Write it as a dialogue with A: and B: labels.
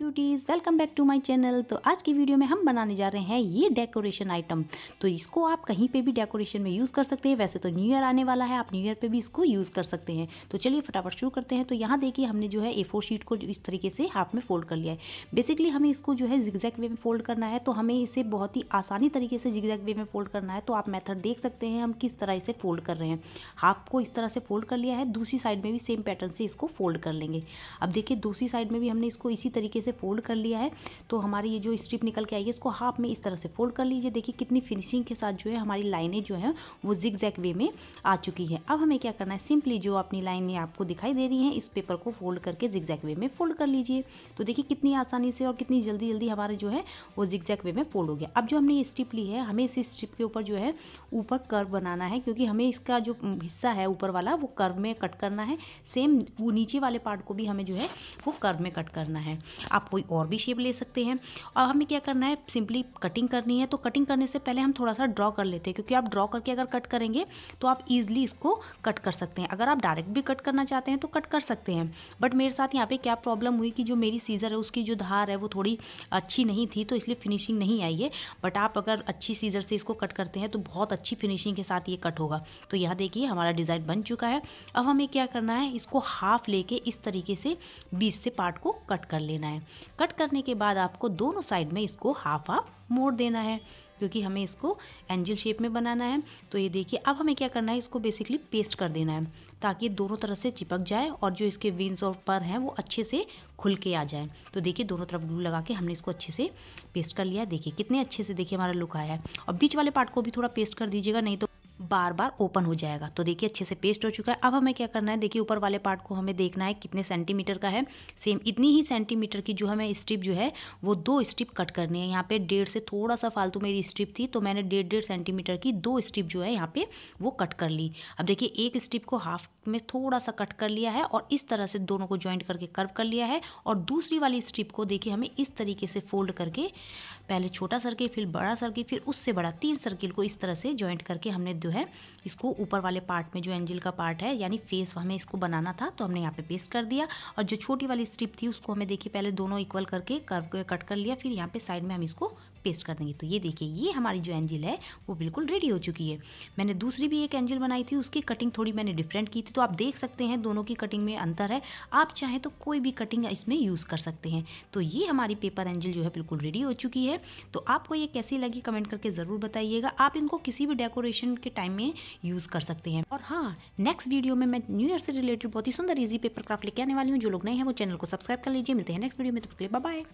A: cuties welcome back to my channel तो आज की वीडियो में हम बनाने जा रहे हैं ये डेकोरेशन आइटम तो इसको आप कहीं पे भी डेकोरेशन में यूज़ कर सकते हैं वैसे तो न्यू ईयर आने वाला है आप न्यू ईयर पे भी इसको यूज़ कर सकते हैं तो चलिए फटाफट शुरू करते हैं तो यहाँ देखिए हमने जो है ए शीट को इस तरीके से हाफ में फ़ोल्ड कर लिया है बेसिकली हमें इसको जो है जिगजैक वे में फ़ोल्ड करना है तो हमें इसे बहुत ही आसानी तरीके से जिगजैक वे में फ़ोल्ड करना है तो आप मैथड देख सकते हैं हम किस तरह इसे फ़ोल्ड कर रहे हैं हाफ को इस तरह से फ़ोल्ड कर लिया है दूसरी साइड में भी सेम पैटर्न से इसको फ़ोल्ड कर लेंगे अब देखिए दूसरी साइड में भी हमने इसको इसी तरीके से से फोल्ड कर लिया है तो हमारी ये जो स्ट्रिप निकल के आई है इसको हाफ में इस तरह से फोल्ड कर लीजिए देखिए कितनी फिनिशिंग के साथ जो है हमारी लाइनें जो हैं वो जिग जैक वे में आ चुकी है अब हमें क्या करना है सिंपली जो अपनी लाइनें आपको दिखाई दे रही हैं इस पेपर को फोल्ड करके जिग जैक वे में फोल्ड कर लीजिए तो देखिए कितनी आसानी से और कितनी जल्दी जल्दी हमारे जो है वो जिग जैक वे में फोल्ड हो गया अब जो हमने ये स्ट्रिप ली है हमें इसी स्ट्रिप के ऊपर जो है ऊपर कर्व बनाना है क्योंकि हमें इसका जो हिस्सा है ऊपर वाला वो कर्व में कट करना है सेम वो नीचे वाले पार्ट को भी हमें जो है वो कर्व में कट करना है आप कोई और भी शेप ले सकते हैं अब हमें क्या करना है सिंपली कटिंग करनी है तो कटिंग करने से पहले हम थोड़ा सा ड्रॉ कर लेते हैं क्योंकि आप ड्रॉ करके अगर कट करेंगे तो आप ईजिली इसको कट कर सकते हैं अगर आप डायरेक्ट भी कट करना चाहते हैं तो कट कर सकते हैं बट मेरे साथ यहाँ पर क्या प्रॉब्लम हुई कि जो मेरी सीज़र है उसकी जो धार है वो थोड़ी अच्छी नहीं थी तो इसलिए फिनिशिंग नहीं आई है बट आप अगर अच्छी सीज़र से इसको कट करते हैं तो बहुत अच्छी फिनिशिंग के साथ ये कट होगा तो यहाँ देखिए हमारा डिज़ाइन बन चुका है अब हमें क्या करना है इसको हाफ लेके इस तरीके से बीस से पार्ट को कट कर लेना है कट करने के बाद आपको दोनों साइड में इसको हाफ हाफ मोड़ देना है क्योंकि हमें इसको एंजल शेप में बनाना है तो ये देखिए अब हमें क्या करना है इसको बेसिकली पेस्ट कर देना है ताकि दोनों तरफ से चिपक जाए और जो इसके विंग्स और पर हैं वो अच्छे से खुल के आ जाए तो देखिए दोनों तरफ ग्लू लगा के हमने इसको अच्छे से पेस्ट कर लिया देखिए कितने अच्छे से देखिए हमारा लुक आया है और बीच वाले पार्ट को भी थोड़ा पेस्ट कर दीजिएगा नहीं तो बार बार ओपन हो जाएगा तो देखिए अच्छे से पेस्ट हो चुका है अब हमें क्या करना है देखिए ऊपर वाले पार्ट को हमें देखना है कितने सेंटीमीटर का है सेम इतनी ही सेंटीमीटर की जो हमें स्ट्रिप जो है वो दो स्ट्रिप कट करनी है यहाँ पे डेढ़ से थोड़ा सा फालतू मेरी स्ट्रिप थी तो मैंने डेढ़ डेढ़ सेंटीमीटर की दो स्ट्रिप जो है यहाँ पे वो कट कर ली अब देखिए एक स्ट्रिप को हाफ में थोड़ा सा कट कर लिया है और इस तरह से दोनों को ज्वाइंट करके कर्व कर लिया है और दूसरी वाली स्ट्रिप को देखिए हमें इस तरीके से फोल्ड करके पहले छोटा सर्किल फिर बड़ा सर्किल फिर उससे बड़ा तीन सर्किल को इस तरह से ज्वाइंट करके हमने जो है इसको ऊपर वाले पार्ट में जो एंजिल का पार्ट है यानी फेस हमें इसको बनाना था तो हमने यहाँ पर पेस्ट कर दिया और जो छोटी वाली स्ट्रिप थी उसको हमें देखिए पहले दोनों इक्वल करके कर्व कट कर लिया फिर यहाँ पर साइड में हम इसको पेस्ट कर देंगे तो ये देखिए ये हमारी जो एंजिल है वो बिल्कुल रेडी हो चुकी है मैंने दूसरी भी एक एंजिल बनाई थी उसकी कटिंग थोड़ी मैंने डिफरेंट की थी तो तो आप देख सकते हैं दोनों की कटिंग में अंतर है आप चाहें तो कोई भी कटिंग इसमें यूज़ कर सकते हैं तो ये हमारी पेपर एंजल जो है बिल्कुल रेडी हो चुकी है तो आपको ये कैसी लगी कमेंट करके ज़रूर बताइएगा आप इनको किसी भी डेकोरेशन के टाइम में यूज़ कर सकते हैं और हाँ नेक्स्ट वीडियो में मैं न्यू ईयर से रिलेटेड बहुत ही सुंदर ईजी पेपर क्राफ्ट लेके आने वाली हूँ जो लोग नए हैं वो चैनल को सब्सक्राइब कर लीजिए मिलते हैं नेक्स्ट वीडियो में तब के लिए बाय